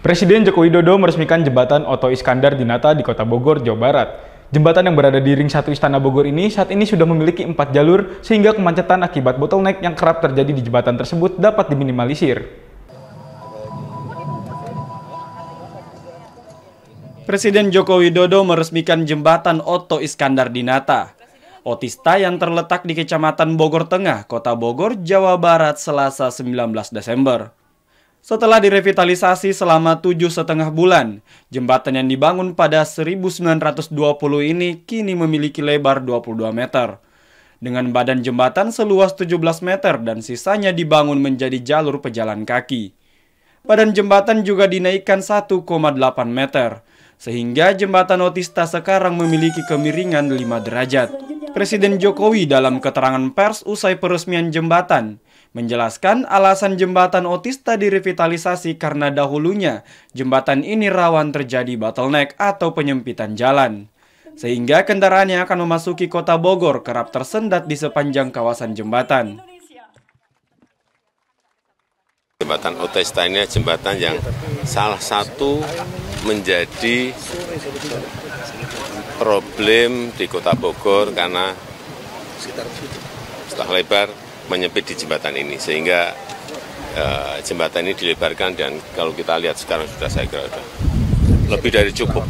Presiden Joko Widodo meresmikan jembatan Oto Iskandar Dinata di Kota Bogor, Jawa Barat. Jembatan yang berada di ring satu Istana Bogor ini saat ini sudah memiliki empat jalur sehingga kemacetan akibat bottleneck yang kerap terjadi di jembatan tersebut dapat diminimalisir. Presiden Joko Widodo meresmikan jembatan Oto Iskandar Dinata. Otista yang terletak di Kecamatan Bogor Tengah, Kota Bogor, Jawa Barat, Selasa 19 Desember. Setelah direvitalisasi selama tujuh setengah bulan, jembatan yang dibangun pada 1920 ini kini memiliki lebar 22 meter. Dengan badan jembatan seluas 17 meter dan sisanya dibangun menjadi jalur pejalan kaki. Badan jembatan juga dinaikkan 1,8 meter, sehingga jembatan Otista sekarang memiliki kemiringan 5 derajat. Presiden Jokowi dalam keterangan pers usai peresmian jembatan, menjelaskan alasan jembatan Otista direvitalisasi karena dahulunya jembatan ini rawan terjadi bottleneck atau penyempitan jalan. Sehingga kendaraan yang akan memasuki kota Bogor kerap tersendat di sepanjang kawasan jembatan. Jembatan Otista ini jembatan yang salah satu menjadi problem di kota Bogor karena setelah lebar menyempit di jembatan ini sehingga eh, jembatan ini dilebarkan dan kalau kita lihat sekarang sudah saya kira sudah lebih dari cukup.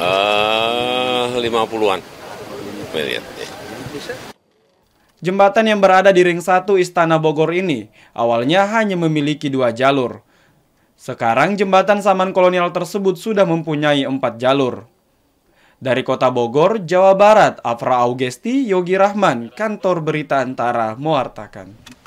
Eh, lima uh, an miliar. Jembatan yang berada di ring 1 Istana Bogor ini awalnya hanya memiliki dua jalur. Sekarang jembatan Saman Kolonial tersebut sudah mempunyai empat jalur. Dari kota Bogor, Jawa Barat, Afra Augesti, Yogi Rahman, Kantor Berita Antara, mewartakan.